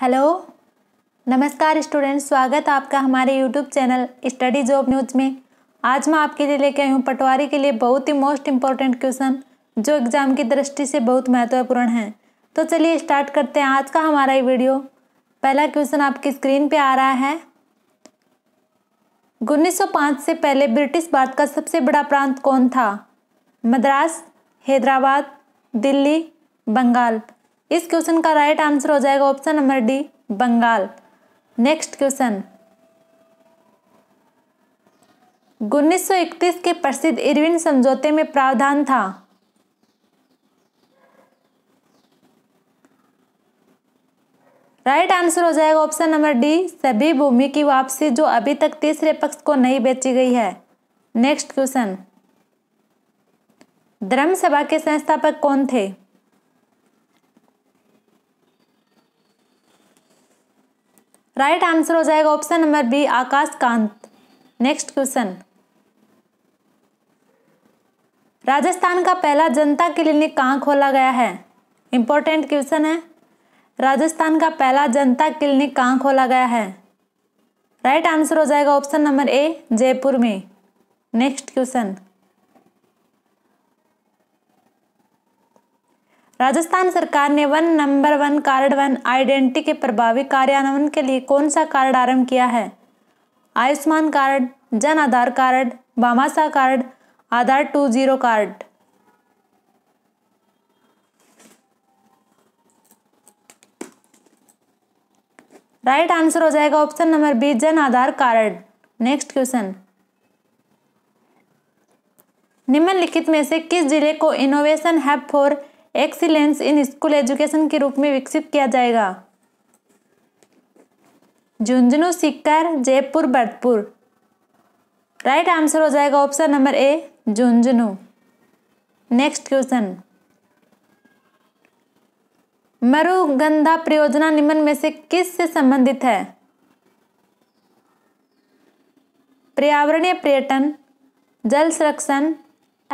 Hello नमस्कार students स्वागत है आपका हमारे YouTube channel study job news में आज मैं आपके लिए लेके आई हूँ पटवारी के लिए बहुत ही मोस्ट इम्पॉर्टेंट क्वेश्चन जो एग्ज़ाम की दृष्टि से बहुत महत्वपूर्ण है तो चलिए स्टार्ट करते हैं आज का हमारा ये वीडियो पहला क्वेश्चन आपकी स्क्रीन पर आ रहा है उन्नीस से पहले ब्रिटिश भारत का सबसे बड़ा प्रांत कौन था मद्रास हैदराबाद दिल्ली बंगाल इस क्वेश्चन का राइट आंसर हो जाएगा option number D Bengal next question उन्नीस के प्रसिद्ध इरविन समझौते में प्रावधान था राइट आंसर हो जाएगा ऑप्शन नंबर डी सभी भूमि की वापसी जो अभी तक तीसरे पक्ष को नहीं बेची गई है नेक्स्ट क्वेश्चन धर्म सभा के संस्थापक कौन थे राइट आंसर हो जाएगा option number B Akash Kant next question Rajasthan का पहला जनता क्लिनिक कहाँ खोला गया है इंपॉर्टेंट क्वेश्चन है राजस्थान का पहला जनता क्लिनिक कहाँ खोला गया है राइट आंसर हो जाएगा ऑप्शन नंबर ए जयपुर में नेक्स्ट क्वेश्चन राजस्थान सरकार ने one number one card one identity के प्रभावी कार्यान्वयन के लिए कौन सा कार्ड आरंभ किया है Ayushman card Jan Aadhaar card Bhamashah card Aadhaar two zero card right answer हो जाएगा ऑप्शन नंबर बी जन आधार कार्ड नेक्स्ट क्वेश्चन निम्नलिखित में से किस जिले को innovation hub for excellence in school education के रूप में विकसित किया जाएगा झुंझुनू सिक्कर जयपुर भरतपुर राइट आंसर हो जाएगा option number A Jhunjhunu next question Marugandha परियोजना निम्न में से किस से संबंधित है पर्यावरणीय पर्यटन जल संरक्षण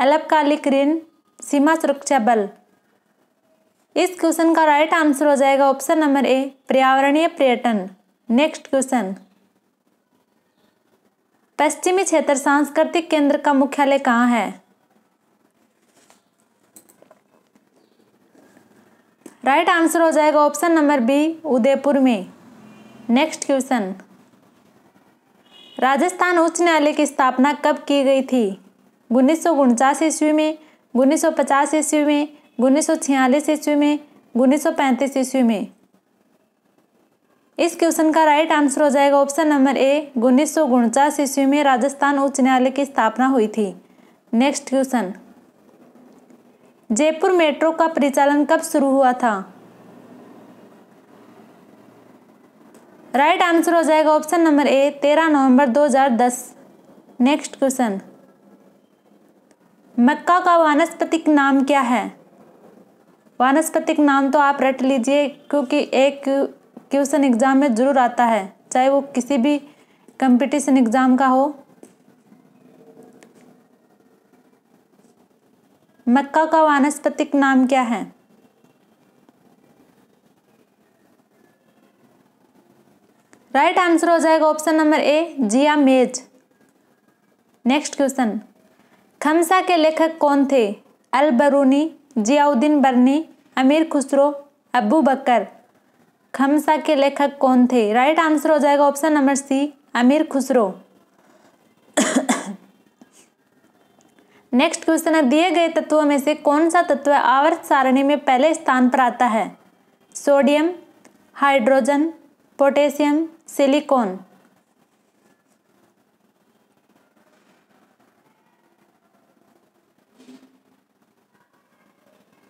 अल्पकालिक ऋण सीमा सुरक्षा बल इस क्वेश्चन का राइट आंसर हो जाएगा ऑप्शन नंबर ए पर्यावरणीय पर्यटन नेक्स्ट क्वेश्चन पश्चिमी क्षेत्र सांस्कृतिक केंद्र का मुख्यालय कहाँ है राइट right आंसर हो जाएगा ऑप्शन नंबर बी उदयपुर में नेक्स्ट क्वेश्चन राजस्थान उच्च न्यायालय की स्थापना कब की गई थी उन्नीस सौ ईस्वी में उन्नीस सौ ईस्वी में उन्नीस सौ छियालीस ईस्वी में उन्नीस सौ पैंतीस ईस्वी में इस क्वेश्चन का राइट आंसर हो जाएगा ऑप्शन नंबर ए उन्नीस सौ उनचास ईस्वी में राजस्थान उच्च न्यायालय की स्थापना हुई थी नेक्स्ट क्वेश्चन जयपुर मेट्रो का परिचालन कब शुरू हुआ था राइट right आंसर हो जाएगा ऑप्शन नंबर ए तेरह नवंबर 2010 नेक्स्ट क्वेश्चन मक्का का वानस्पतिक नाम क्या है वानस्पतिक नाम तो आप रट लीजिए क्योंकि एक क्वेश्चन एग्जाम में ज़रूर आता है चाहे वो किसी भी कंपटीशन एग्जाम का हो मक्का का वानस्पतिक नाम क्या है राइट right आंसर हो जाएगा ऑप्शन नंबर ए जिया मेज नेक्स्ट क्वेश्चन खमसा के लेखक कौन थे अल बरूनी जियाउद्दीन बर्नी अमीर खुसरो अबू बकर खमसा के लेखक कौन थे राइट आंसर हो जाएगा ऑप्शन नंबर सी अमीर खुसरो नेक्स्ट क्वेश्चन है दिए गए तत्वों में से कौन सा तत्व आवर्त सारणी में पहले स्थान पर आता है सोडियम हाइड्रोजन पोटेशियम सिलिकॉन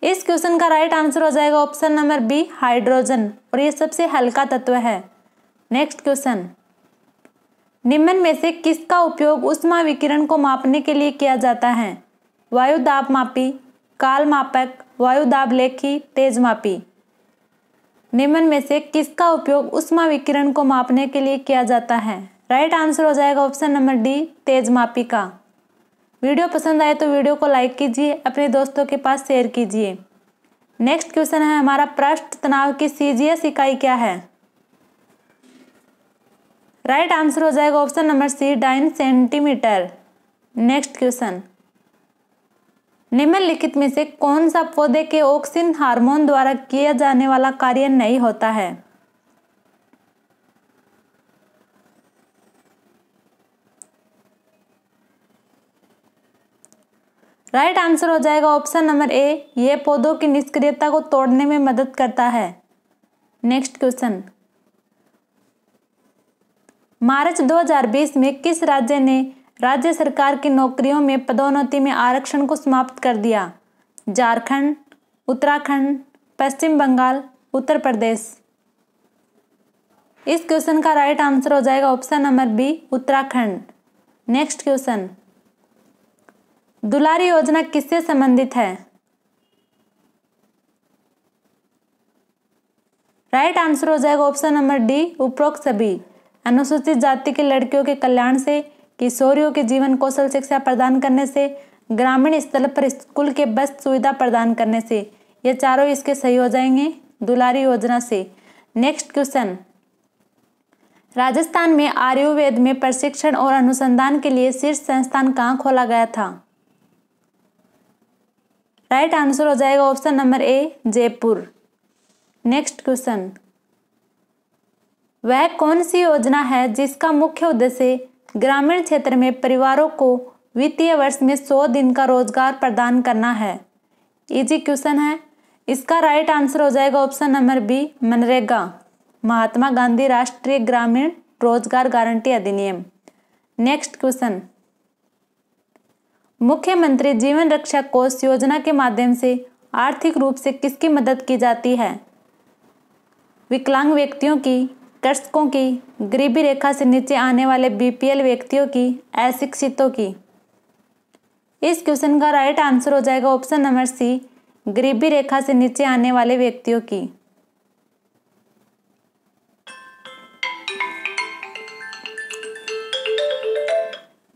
इस क्वेश्चन का राइट आंसर हो जाएगा ऑप्शन नंबर बी हाइड्रोजन और ये सबसे हल्का तत्व है नेक्स्ट क्वेश्चन निम्न में से किसका उपयोग उष्मा विकिरण को मापने के लिए किया जाता है वायुदाब मापी काल मापक वायुदाब लेखी तेज मापी निम्न में से किसका उपयोग उष्मा विकिरण को मापने के लिए किया जाता है राइट आंसर हो जाएगा ऑप्शन नंबर डी तेज मापी का वीडियो पसंद आए तो वीडियो को लाइक कीजिए अपने दोस्तों के पास शेयर कीजिए नेक्स्ट क्वेश्चन है हमारा पृष्ठ तनाव की सीजीएस इकाई क्या है राइट right आंसर हो जाएगा option number C dyne centimetre next question निम्नलिखित में से कौन सा पौधे के ऑक्सीन हार्मोन द्वारा किया जाने वाला कार्य नहीं होता है राइट आंसर हो जाएगा ऑप्शन नंबर ए ये पौधों की निष्क्रियता को तोड़ने में मदद करता है नेक्स्ट क्वेश्चन मार्च 2020 में किस राज्य ने राज्य सरकार की नौकरियों में पदोन्नति में आरक्षण को समाप्त कर दिया झारखंड उत्तराखंड पश्चिम बंगाल उत्तर प्रदेश इस क्वेश्चन का राइट आंसर हो जाएगा option number B Uttarakhand next question Dulari योजना किससे संबंधित है राइट आंसर हो जाएगा ऑप्शन नंबर डी उपरोक्त सभी अनुसूचित जाति के लड़कियों के कल्याण से किशोरियों के जीवन कौशल शिक्षा प्रदान करने से ग्रामीण स्थल पर स्कूल के बस सुविधा प्रदान करने से ये चारों इसके सही हो जाएंगे दुलारी योजना से नेक्स्ट क्वेश्चन राजस्थान में आयुर्वेद में प्रशिक्षण और अनुसंधान के लिए शीर्ष संस्थान कहाँ खोला गया था राइट right आंसर हो जाएगा option number A Jaipur next question वह कौन सी योजना है जिसका मुख्य उद्देश्य ग्रामीण क्षेत्र में परिवारों को वित्तीय वर्ष में सौ दिन का रोजगार प्रदान करना है इजी क्वेश्चन है इसका राइट आंसर हो जाएगा option number B MNREGA Mahatma Gandhi राष्ट्रीय ग्रामीण रोजगार गारंटी अधिनियम नेक्स्ट क्वेश्चन मुख्यमंत्री जीवन रक्षा कोष योजना के माध्यम से आर्थिक रूप से किसकी मदद की जाती है विकलांग व्यक्तियों की कृषकों की गरीबी रेखा से नीचे आने वाले बीपीएल व्यक्तियों की अशिक्षितों की इस क्वेश्चन का राइट आंसर हो जाएगा ऑप्शन नंबर सी गरीबी रेखा से नीचे आने वाले व्यक्तियों की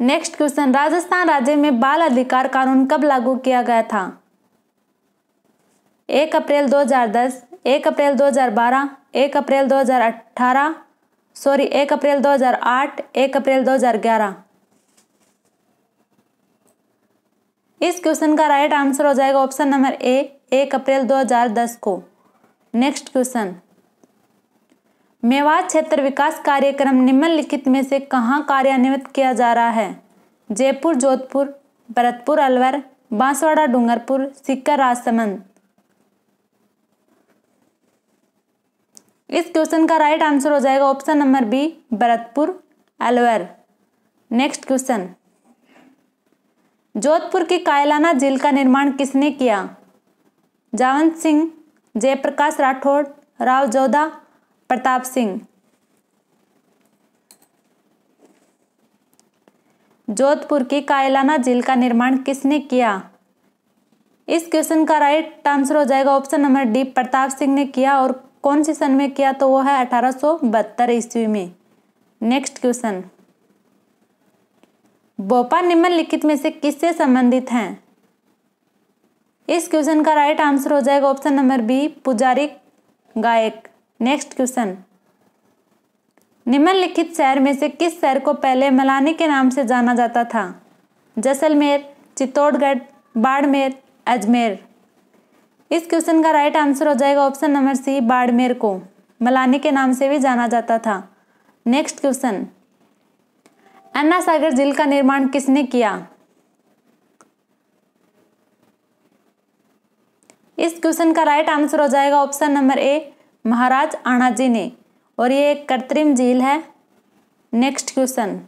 नेक्स्ट क्वेश्चन राजस्थान राज्य में बाल अधिकार कानून कब लागू किया गया था एक अप्रैल 2010, एक अप्रैल 2012, एक अप्रैल 2018, सॉरी एक अप्रैल 2008, एक अप्रैल 2011। इस क्वेश्चन का राइट आंसर हो जाएगा ऑप्शन नंबर ए एक अप्रैल 2010 को नेक्स्ट क्वेश्चन मेवात क्षेत्र विकास कार्यक्रम निम्नलिखित में से कहाँ कार्यान्वित किया जा रहा है जयपुर जोधपुर भरतपुर अलवर बांसवाड़ा डूंगरपुर सिक्कर राजसमंद इस क्वेश्चन का राइट आंसर हो जाएगा option number B Bharatpur Alwar next question Jodhpur की कायलाना झील का निर्माण किसने किया जावंत सिंह जयप्रकाश राठौड़ राव जोधा प्रताप सिंह जोधपुर की कायलाना झील का निर्माण किसने किया इस क्वेश्चन का राइट आंसर हो जाएगा option number D Pratap Singh ने किया और कौन सी सन में किया तो वो है अठारह सौ बहत्तर ईस्वी में नेक्स्ट क्वेश्चन बोपा निम्नलिखित में से किससे संबंधित हैं इस क्वेश्चन का राइट आंसर हो जाएगा ऑप्शन नंबर बी पुजारी गायक नेक्स्ट क्वेश्चन निम्नलिखित शहर में से किस शहर को पहले मलानी के नाम से जाना जाता था जैसलमेर चित्तौड़गढ़ बाड़मेर अजमेर इस क्वेश्चन का राइट आंसर हो जाएगा ऑप्शन नंबर सी बाड़मेर को मलानी के नाम से भी जाना जाता था नेक्स्ट क्वेश्चन अन्ना सागर झील का निर्माण किसने किया इस क्वेश्चन का राइट आंसर हो जाएगा ऑप्शन नंबर ए महाराज आणाजी ने और ये एक कृत्रिम झील है नेक्स्ट क्वेश्चन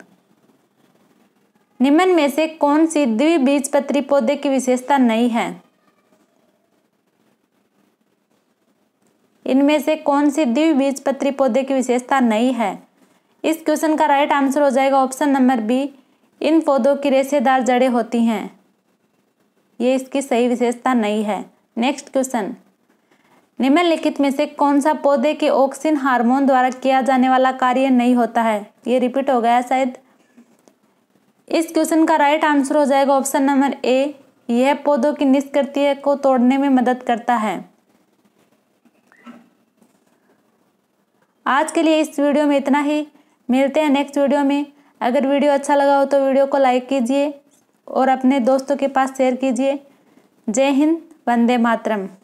निम्न में से कौन सी द्विबीजपत्री पौधे की विशेषता नहीं है इनमें से कौन सी द्विबीजपत्री पौधे की विशेषता नहीं है इस क्वेश्चन का राइट आंसर हो जाएगा ऑप्शन नंबर बी इन पौधों की रेशेदार जड़ें होती हैं ये इसकी सही विशेषता नहीं है नेक्स्ट क्वेश्चन निम्नलिखित में से कौन सा पौधे के ऑक्सीन हार्मोन द्वारा किया जाने वाला कार्य नहीं होता है ये रिपीट हो गया शायद इस क्वेश्चन का राइट आंसर हो जाएगा ऑप्शन नंबर ए यह पौधों की निष्क्रिय को तोड़ने में मदद करता है आज के लिए इस वीडियो में इतना ही मिलते हैं नेक्स्ट वीडियो में अगर वीडियो अच्छा लगा हो तो वीडियो को लाइक कीजिए और अपने दोस्तों के पास शेयर कीजिए जय हिंद वंदे मातरम